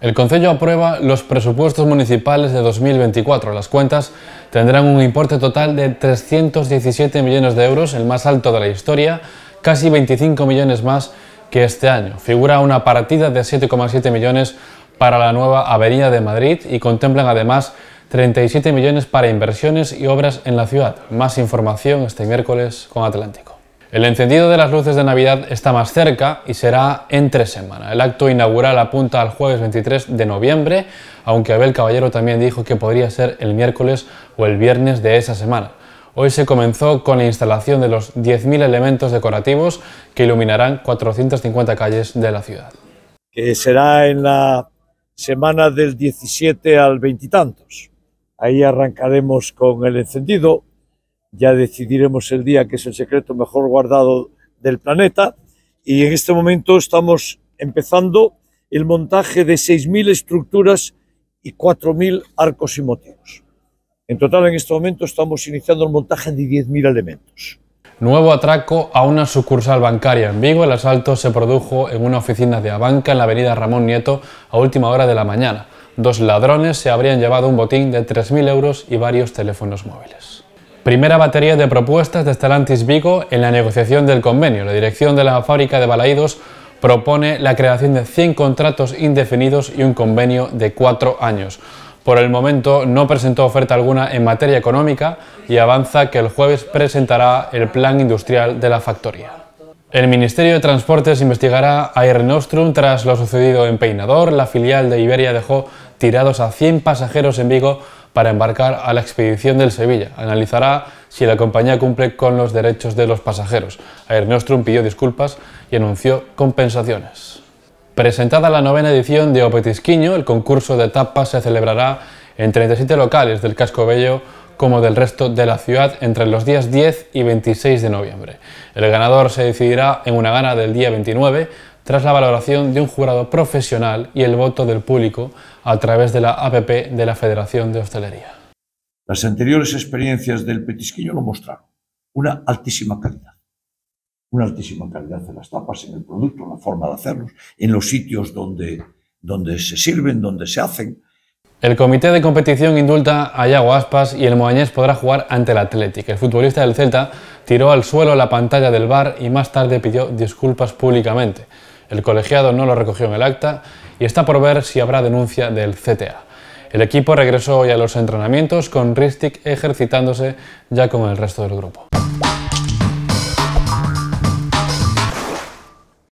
El Concejo aprueba los presupuestos municipales de 2024. Las cuentas tendrán un importe total de 317 millones de euros, el más alto de la historia, casi 25 millones más que este año. Figura una partida de 7,7 millones para la nueva Avenida de Madrid y contemplan además 37 millones para inversiones y obras en la ciudad. Más información este miércoles con Atlántico. El encendido de las luces de Navidad está más cerca y será entre semana. El acto inaugural apunta al jueves 23 de noviembre, aunque Abel Caballero también dijo que podría ser el miércoles o el viernes de esa semana. Hoy se comenzó con la instalación de los 10.000 elementos decorativos que iluminarán 450 calles de la ciudad. Que será en la semana del 17 al 20 tantos. Ahí arrancaremos con el encendido, ya decidiremos el día que es el secreto mejor guardado del planeta. Y en este momento estamos empezando el montaje de 6.000 estructuras y 4.000 arcos y motivos. En total, en este momento estamos iniciando el montaje de 10.000 elementos. Nuevo atraco a una sucursal bancaria en Vigo. El asalto se produjo en una oficina de Abanca en la avenida Ramón Nieto a última hora de la mañana. Dos ladrones se habrían llevado un botín de 3.000 euros y varios teléfonos móviles. Primera batería de propuestas de Stellantis Vigo en la negociación del convenio. La dirección de la fábrica de Balaídos propone la creación de 100 contratos indefinidos y un convenio de 4 años. Por el momento no presentó oferta alguna en materia económica y avanza que el jueves presentará el plan industrial de la factoría. El Ministerio de Transportes investigará a Air Nostrum tras lo sucedido en Peinador. La filial de Iberia dejó tirados a 100 pasajeros en Vigo para embarcar a la expedición del Sevilla. Analizará si la compañía cumple con los derechos de los pasajeros. Air Nostrum pidió disculpas y anunció compensaciones. Presentada la novena edición de Opetisquiño, el concurso de tapas se celebrará en 37 locales del casco bello como del resto de la ciudad entre los días 10 y 26 de noviembre. El ganador se decidirá en una gana del día 29 tras la valoración de un jurado profesional y el voto del público a través de la APP de la Federación de Hostelería. Las anteriores experiencias del petisquillo lo mostraron. Una altísima calidad. Una altísima calidad en las tapas, en el producto, en la forma de hacerlos, en los sitios donde, donde se sirven, donde se hacen. El comité de competición indulta a Iago Aspas y el Moañés podrá jugar ante el Athletic. El futbolista del Celta tiró al suelo la pantalla del bar y más tarde pidió disculpas públicamente. El colegiado no lo recogió en el acta y está por ver si habrá denuncia del CTA. El equipo regresó hoy a los entrenamientos con Ristic ejercitándose ya con el resto del grupo.